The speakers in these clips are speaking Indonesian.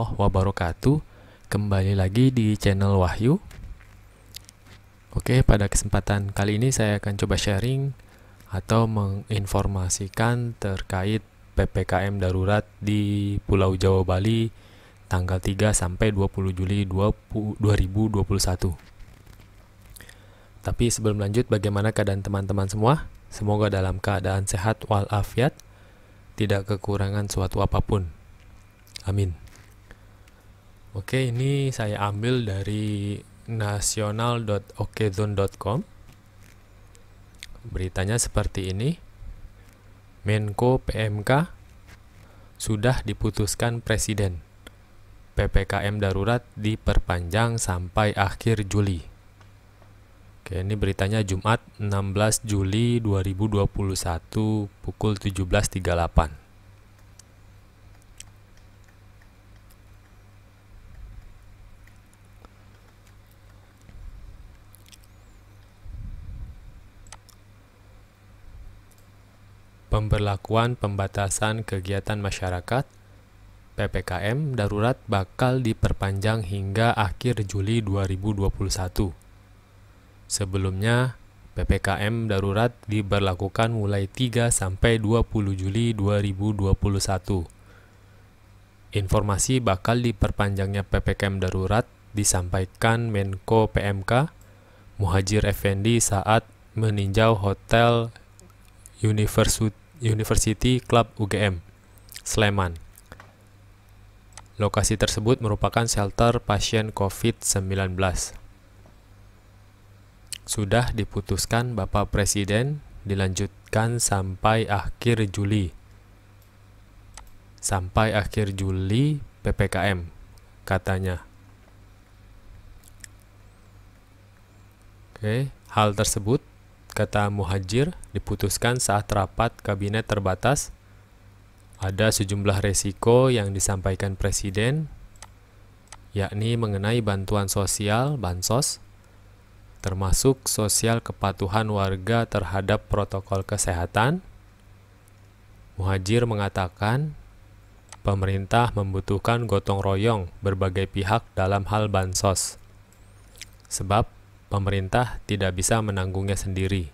warahmatullahi wabarakatuh Kembali lagi di channel Wahyu Oke, pada kesempatan kali ini saya akan coba sharing Atau menginformasikan terkait PPKM darurat di Pulau Jawa Bali Tanggal 3 sampai 20 Juli 2021 Tapi sebelum lanjut, bagaimana keadaan teman-teman semua? Semoga dalam keadaan sehat walafiat tidak kekurangan suatu apapun. Amin. Oke, ini saya ambil dari nasional.okezone.com. Beritanya seperti ini. Menko PMK sudah diputuskan presiden. PPKM darurat diperpanjang sampai akhir Juli. Oke, ini beritanya Jumat 16 Juli 2021 pukul 17.38. Pemberlakuan pembatasan kegiatan masyarakat PPKM darurat bakal diperpanjang hingga akhir Juli 2021. Sebelumnya, PPKM darurat diberlakukan mulai 3 sampai 20 Juli 2021. Informasi bakal diperpanjangnya PPKM darurat disampaikan Menko PMK Muhajir Effendi saat meninjau hotel University University Club UGM, Sleman. Lokasi tersebut merupakan shelter pasien COVID-19. Sudah diputuskan Bapak Presiden dilanjutkan sampai akhir Juli. Sampai akhir Juli PPKM, katanya. Oke, hal tersebut kata Muhajir diputuskan saat rapat kabinet terbatas. Ada sejumlah resiko yang disampaikan Presiden, yakni mengenai bantuan sosial, bansos, termasuk sosial kepatuhan warga terhadap protokol kesehatan. Muhajir mengatakan, pemerintah membutuhkan gotong royong berbagai pihak dalam hal bansos. Sebab pemerintah tidak bisa menanggungnya sendiri.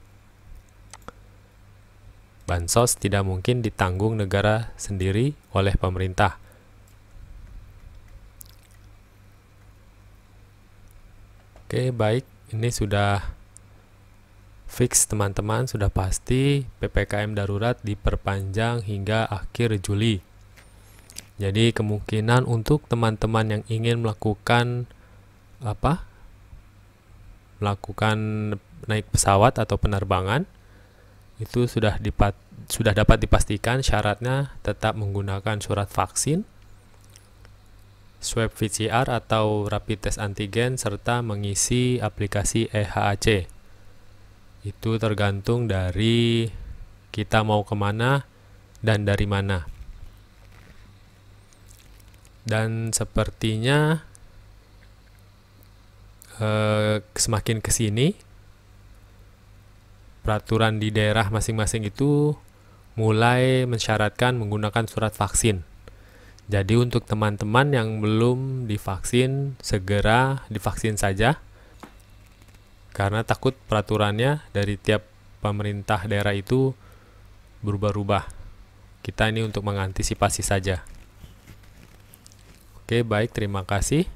Bansos tidak mungkin ditanggung negara sendiri oleh pemerintah. Oke, baik. Ini sudah fix teman-teman, sudah pasti PPKM darurat diperpanjang hingga akhir Juli. Jadi kemungkinan untuk teman-teman yang ingin melakukan apa? melakukan naik pesawat atau penerbangan itu sudah dipat, sudah dapat dipastikan syaratnya tetap menggunakan surat vaksin, swab PCR atau rapid test antigen serta mengisi aplikasi EHAC. Itu tergantung dari kita mau kemana dan dari mana. Dan sepertinya uh, semakin sini peraturan di daerah masing-masing itu mulai mensyaratkan menggunakan surat vaksin. Jadi untuk teman-teman yang belum divaksin, segera divaksin saja. Karena takut peraturannya dari tiap pemerintah daerah itu berubah-ubah. Kita ini untuk mengantisipasi saja. Oke, baik, terima kasih.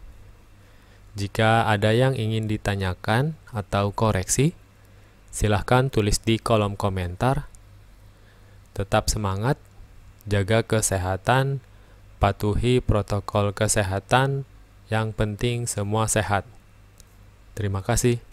Jika ada yang ingin ditanyakan atau koreksi, silahkan tulis di kolom komentar. Tetap semangat, jaga kesehatan, patuhi protokol kesehatan, yang penting semua sehat. Terima kasih.